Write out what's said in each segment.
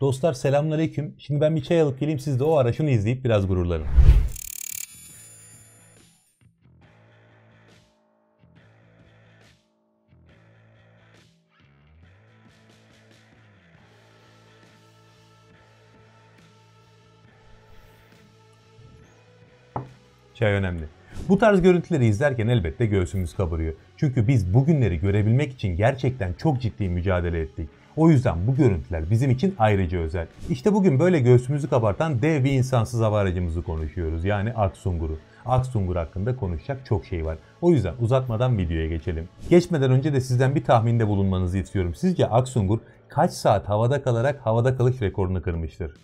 Dostlar selamünaleyküm. Şimdi ben bir çay alıp geleyim siz de o ara şunu izleyip biraz gururlanın. Çay önemli. Bu tarz görüntüleri izlerken elbette göğsümüz kabarıyor. Çünkü biz bugünleri görebilmek için gerçekten çok ciddi mücadele ettik. O yüzden bu görüntüler bizim için ayrıca özel. İşte bugün böyle göğsümüzü kabartan dev bir insansız hava aracımızı konuşuyoruz. Yani Aksungur'u. Aksungur hakkında konuşacak çok şey var. O yüzden uzatmadan videoya geçelim. Geçmeden önce de sizden bir tahminde bulunmanızı istiyorum. Sizce Aksungur kaç saat havada kalarak havada kalış rekorunu kırmıştır?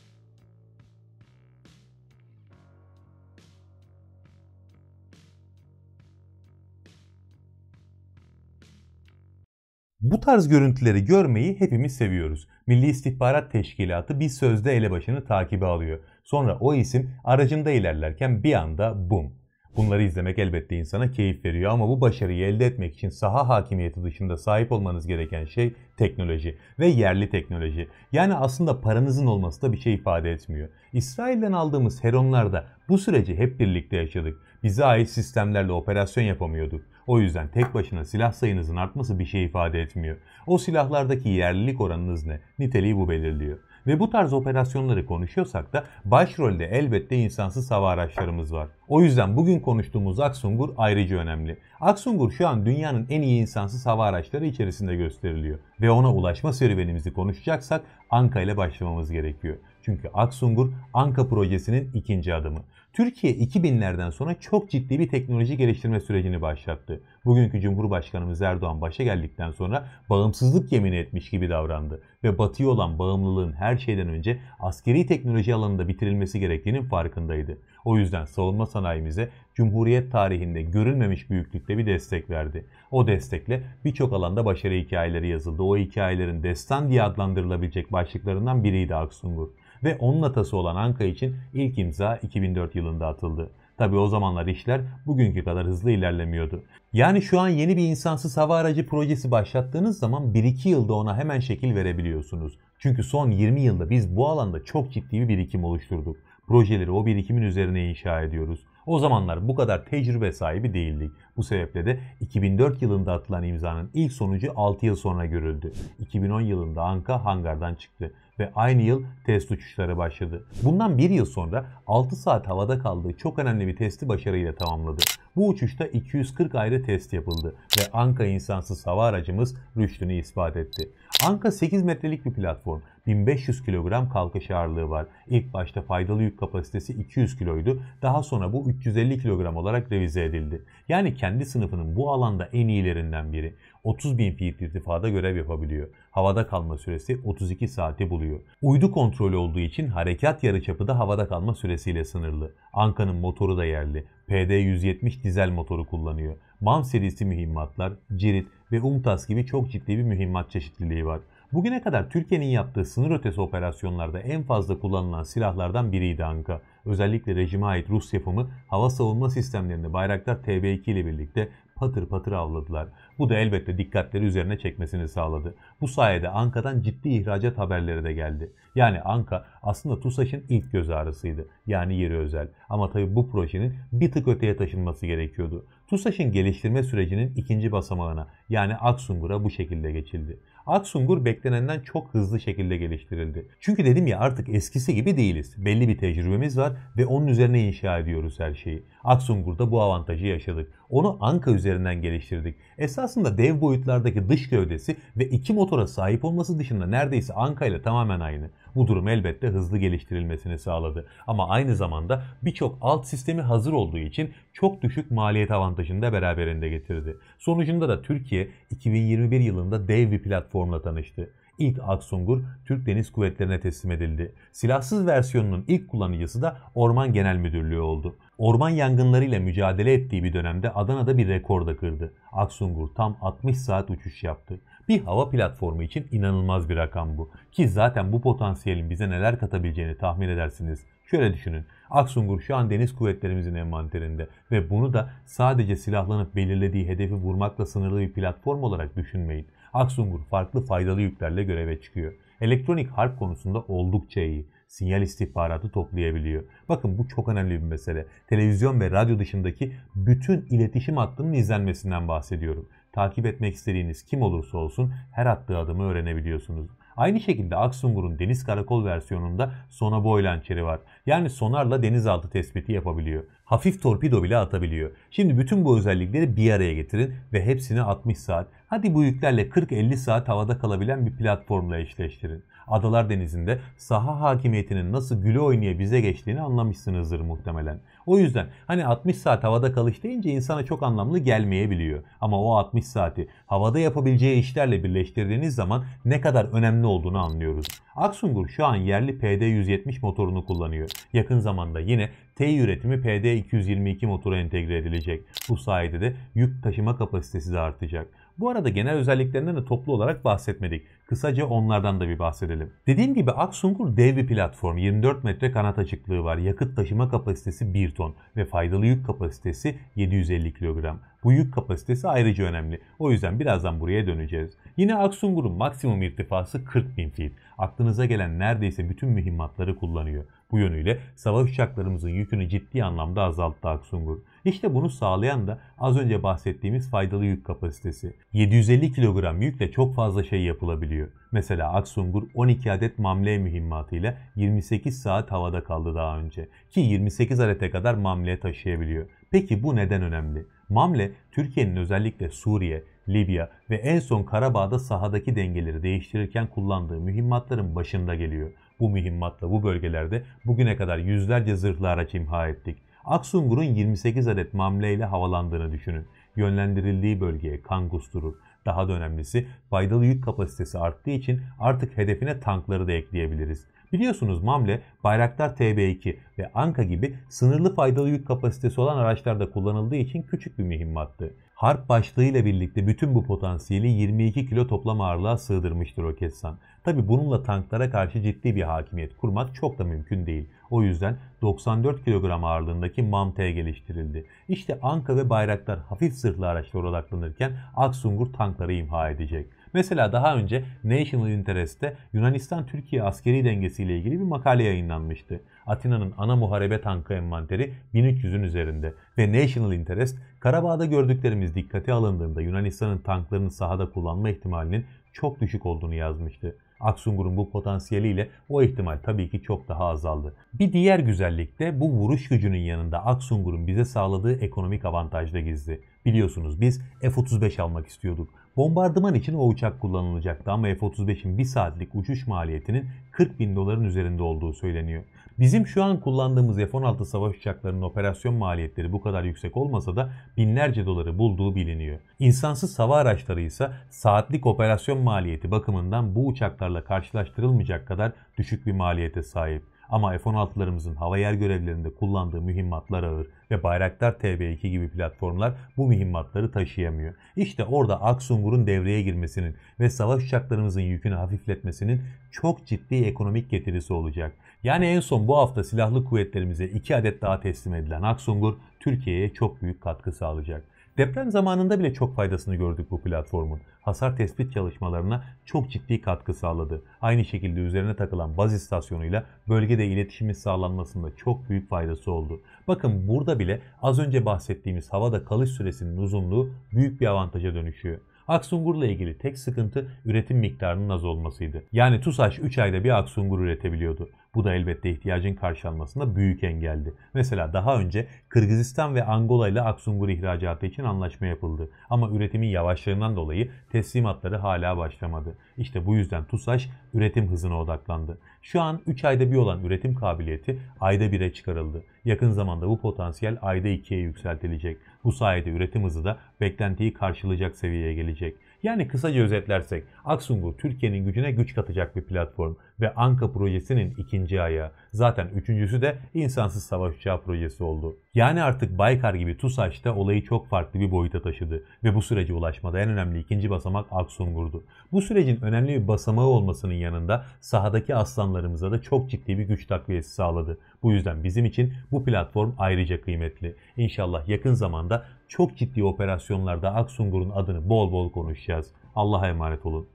Bu tarz görüntüleri görmeyi hepimiz seviyoruz. Milli İstihbarat Teşkilatı bir sözde elebaşını takibe alıyor. Sonra o isim aracında ilerlerken bir anda bum. Bunları izlemek elbette insana keyif veriyor ama bu başarıyı elde etmek için saha hakimiyeti dışında sahip olmanız gereken şey teknoloji ve yerli teknoloji. Yani aslında paranızın olması da bir şey ifade etmiyor. İsrail'den aldığımız heronlar da bu süreci hep birlikte yaşadık. Bize ait sistemlerle operasyon yapamıyorduk. O yüzden tek başına silah sayınızın artması bir şey ifade etmiyor. O silahlardaki yerlilik oranınız ne? Niteliği bu belirliyor. Ve bu tarz operasyonları konuşuyorsak da başrolde elbette insansız hava araçlarımız var. O yüzden bugün konuştuğumuz Aksungur ayrıca önemli. Aksungur şu an dünyanın en iyi insansız hava araçları içerisinde gösteriliyor. Ve ona ulaşma serüvenimizi konuşacaksak Anka ile başlamamız gerekiyor. Çünkü Aksungur Anka projesinin ikinci adımı. Türkiye 2000'lerden sonra çok ciddi bir teknoloji geliştirme sürecini başlattı. Bugünkü Cumhurbaşkanımız Erdoğan başa geldikten sonra bağımsızlık yemini etmiş gibi davrandı ve batıya olan bağımlılığın her şeyden önce askeri teknoloji alanında bitirilmesi gerektiğinin farkındaydı. O yüzden savunma sanayimize Cumhuriyet tarihinde görülmemiş büyüklükte bir destek verdi. O destekle birçok alanda başarı hikayeleri yazıldı. O hikayelerin destan diye adlandırılabilecek başlıklarından biriydi Aksungur ve onun atası olan Anka için ilk imza 2004 yılında atıldı. Tabi o zamanlar işler bugünkü kadar hızlı ilerlemiyordu. Yani şu an yeni bir insansız hava aracı projesi başlattığınız zaman 1-2 yılda ona hemen şekil verebiliyorsunuz. Çünkü son 20 yılda biz bu alanda çok ciddi bir birikim oluşturduk. Projeleri o birikimin üzerine inşa ediyoruz. O zamanlar bu kadar tecrübe sahibi değildik. Bu sebeple de 2004 yılında atılan imzanın ilk sonucu 6 yıl sonra görüldü. 2010 yılında Anka hangardan çıktı ve aynı yıl test uçuşları başladı. Bundan bir yıl sonra 6 saat havada kaldığı çok önemli bir testi başarıyla tamamladı. Bu uçuşta 240 ayrı test yapıldı ve Anka insansız hava aracımız rüştünü ispat etti. Anka 8 metrelik bir platform. 1500 kilogram kalkış ağırlığı var. İlk başta faydalı yük kapasitesi 200 kiloydu. Daha sonra bu 350 kilogram olarak revize edildi. Yani kendi sınıfının bu alanda en iyilerinden biri. 30 bin feet irtifada görev yapabiliyor. Havada kalma süresi 32 saati buluyor. Uydu kontrolü olduğu için harekat yarıçapı da havada kalma süresiyle sınırlı. Anka'nın motoru da yerli. PD-170 dizel motoru kullanıyor. MAM serisi mühimmatlar, cirit ve UMTAS gibi çok ciddi bir mühimmat çeşitliliği var. Bugüne kadar Türkiye'nin yaptığı sınır ötesi operasyonlarda en fazla kullanılan silahlardan biriydi Anka. Özellikle rejime ait Rus yapımı hava savunma sistemlerinde Bayraktar TB2 ile birlikte patır patır avladılar. Bu da elbette dikkatleri üzerine çekmesini sağladı. Bu sayede Anka'dan ciddi ihracat haberleri de geldi. Yani Anka aslında TUSAŞ'ın ilk göz ağrısıydı. Yani yeri özel. Ama tabi bu projenin bir tık öteye taşınması gerekiyordu. TUSAŞ'ın geliştirme sürecinin ikinci basamağına yani Aksungur'a bu şekilde geçildi. Aksungur beklenenden çok hızlı şekilde geliştirildi. Çünkü dedim ya artık eskisi gibi değiliz. Belli bir tecrübemiz var ve onun üzerine inşa ediyoruz her şeyi. Aksungur'da bu avantajı yaşadık. Onu Anka üzerinden geliştirdik. Esasında dev boyutlardaki dış gövdesi ve iki motora sahip olması dışında neredeyse Anka ile tamamen aynı. Bu durum elbette hızlı geliştirilmesini sağladı. Ama aynı zamanda birçok alt sistemi hazır olduğu için çok düşük maliyet avantajını da beraberinde getirdi. Sonucunda da Türkiye 2021 yılında dev bir platform platformla tanıştı. İlk Aksungur Türk Deniz Kuvvetleri'ne teslim edildi. Silahsız versiyonunun ilk kullanıcısı da Orman Genel Müdürlüğü oldu. Orman yangınlarıyla mücadele ettiği bir dönemde Adana'da bir rekor da kırdı. Aksungur tam 60 saat uçuş yaptı. Bir hava platformu için inanılmaz bir rakam bu. Ki zaten bu potansiyelin bize neler katabileceğini tahmin edersiniz. Şöyle düşünün. Aksungur şu an deniz kuvvetlerimizin envanterinde ve bunu da sadece silahlanıp belirlediği hedefi vurmakla sınırlı bir platform olarak düşünmeyin. Aksungur farklı faydalı yüklerle göreve çıkıyor. Elektronik harp konusunda oldukça iyi. Sinyal istihbaratı toplayabiliyor. Bakın bu çok önemli bir mesele. Televizyon ve radyo dışındaki bütün iletişim hattının izlenmesinden bahsediyorum. Takip etmek istediğiniz kim olursa olsun her attığı adımı öğrenebiliyorsunuz. Aynı şekilde Aksungur'un deniz karakol versiyonunda sonoboy lançeri var. Yani sonarla denizaltı tespiti yapabiliyor hafif torpido bile atabiliyor. Şimdi bütün bu özellikleri bir araya getirin ve hepsini 60 saat, hadi bu yüklerle 40-50 saat havada kalabilen bir platformla eşleştirin. Adalar Denizi'nde saha hakimiyetinin nasıl güle oynaya bize geçtiğini anlamışsınızdır muhtemelen. O yüzden hani 60 saat havada kalış deyince insana çok anlamlı gelmeyebiliyor. Ama o 60 saati havada yapabileceği işlerle birleştirdiğiniz zaman ne kadar önemli olduğunu anlıyoruz. Aksungur şu an yerli PD-170 motorunu kullanıyor. Yakın zamanda yine T üretimi PD-222 motora entegre edilecek. Bu sayede de yük taşıma kapasitesi de artacak. Bu arada genel özelliklerinden de toplu olarak bahsetmedik. Kısaca onlardan da bir bahsedelim. Dediğim gibi Aksungur dev bir platform. 24 metre kanat açıklığı var. Yakıt taşıma kapasitesi 1 ton ve faydalı yük kapasitesi 750 kilogram. Bu yük kapasitesi ayrıca önemli. O yüzden birazdan buraya döneceğiz. Yine Aksungur'un maksimum irtifası 40 bin feet. Aklınıza gelen neredeyse bütün mühimmatları kullanıyor. Bu yönüyle savaş uçaklarımızın yükünü ciddi anlamda azalttı Aksungur. İşte bunu sağlayan da az önce bahsettiğimiz faydalı yük kapasitesi. 750 kilogram yükle çok fazla şey yapılabiliyor. Mesela Aksungur 12 adet mamle mühimmatıyla 28 saat havada kaldı daha önce. Ki 28 adete kadar mamle taşıyabiliyor. Peki bu neden önemli? Mamle Türkiye'nin özellikle Suriye, Libya ve en son Karabağ'da sahadaki dengeleri değiştirirken kullandığı mühimmatların başında geliyor. Bu mühimmatla bu bölgelerde bugüne kadar yüzlerce zırhlı araç imha ettik. Aksungur'un 28 adet mamleyle havalandığını düşünün. Yönlendirildiği bölgeye kan kusturur. Daha da önemlisi faydalı yük kapasitesi arttığı için artık hedefine tankları da ekleyebiliriz. Biliyorsunuz Mamle Bayraktar TB2 ve Anka gibi sınırlı faydalı yük kapasitesi olan araçlarda kullanıldığı için küçük bir mühimmattı. Harp başlığıyla birlikte bütün bu potansiyeli 22 kilo toplam ağırlığa sığdırmıştı Roketsan. Tabi bununla tanklara karşı ciddi bir hakimiyet kurmak çok da mümkün değil. O yüzden 94 kilogram ağırlığındaki MAM-T geliştirildi. İşte Anka ve Bayraktar hafif zırhlı araçlara odaklanırken Aksungur tankları imha edecek. Mesela daha önce National Interest'te Yunanistan-Türkiye askeri dengesiyle ilgili bir makale yayınlanmıştı. Atina'nın ana muharebe tankı envanteri 1300'ün üzerinde ve National Interest Karabağ'da gördüklerimiz dikkate alındığında Yunanistan'ın tanklarını sahada kullanma ihtimalinin çok düşük olduğunu yazmıştı. Aksungur'un bu potansiyeliyle o ihtimal tabii ki çok daha azaldı. Bir diğer güzellik de bu vuruş gücünün yanında Aksungur'un bize sağladığı ekonomik avantajda gizli. Biliyorsunuz biz F-35 almak istiyorduk Bombardıman için o uçak kullanılacaktı ama F-35'in bir saatlik uçuş maliyetinin 40 bin doların üzerinde olduğu söyleniyor. Bizim şu an kullandığımız F-16 savaş uçaklarının operasyon maliyetleri bu kadar yüksek olmasa da binlerce doları bulduğu biliniyor. İnsansız hava araçları ise saatlik operasyon maliyeti bakımından bu uçaklarla karşılaştırılmayacak kadar düşük bir maliyete sahip. Ama F-16'larımızın hava yer görevlerinde kullandığı mühimmatlar ağır ve Bayraktar TB2 gibi platformlar bu mühimmatları taşıyamıyor. İşte orada Aksungur'un devreye girmesinin ve savaş uçaklarımızın yükünü hafifletmesinin çok ciddi ekonomik getirisi olacak. Yani en son bu hafta silahlı kuvvetlerimize 2 adet daha teslim edilen Aksungur Türkiye'ye çok büyük katkı sağlayacak. Deprem zamanında bile çok faydasını gördük bu platformun. Hasar tespit çalışmalarına çok ciddi katkı sağladı. Aynı şekilde üzerine takılan baz istasyonuyla bölgede iletişimin sağlanmasında çok büyük faydası oldu. Bakın burada bile az önce bahsettiğimiz havada kalış süresinin uzunluğu büyük bir avantaja dönüşüyor. Aksungur'la ilgili tek sıkıntı üretim miktarının az olmasıydı. Yani TUSAŞ 3 ayda bir aksungur üretebiliyordu. Bu da elbette ihtiyacın karşılanmasında büyük engeldi. Mesela daha önce Kırgızistan ve Angola ile Aksungur ihracatı için anlaşma yapıldı. Ama üretimin yavaşlığından dolayı teslimatları hala başlamadı. İşte bu yüzden TUSAŞ üretim hızına odaklandı. Şu an 3 ayda bir olan üretim kabiliyeti ayda 1'e çıkarıldı. Yakın zamanda bu potansiyel ayda 2'ye yükseltilecek. Bu sayede üretim hızı da beklentiyi karşılayacak seviyeye gelecek. Yani kısaca özetlersek Aksungur Türkiye'nin gücüne güç katacak bir platform ve Anka projesinin ikinci ayağı. Zaten üçüncüsü de insansız savaş uçağı projesi oldu. Yani artık Baykar gibi TUSAŞ da olayı çok farklı bir boyuta taşıdı ve bu sürece ulaşmada en önemli ikinci basamak Aksungur'du. Bu sürecin önemli bir basamağı olmasının yanında sahadaki aslanlarımıza da çok ciddi bir güç takviyesi sağladı. Bu yüzden bizim için bu platform ayrıca kıymetli. İnşallah yakın zamanda çok ciddi operasyonlarda Aksungur'un adını bol bol konuşacağız. Allah'a emanet olun.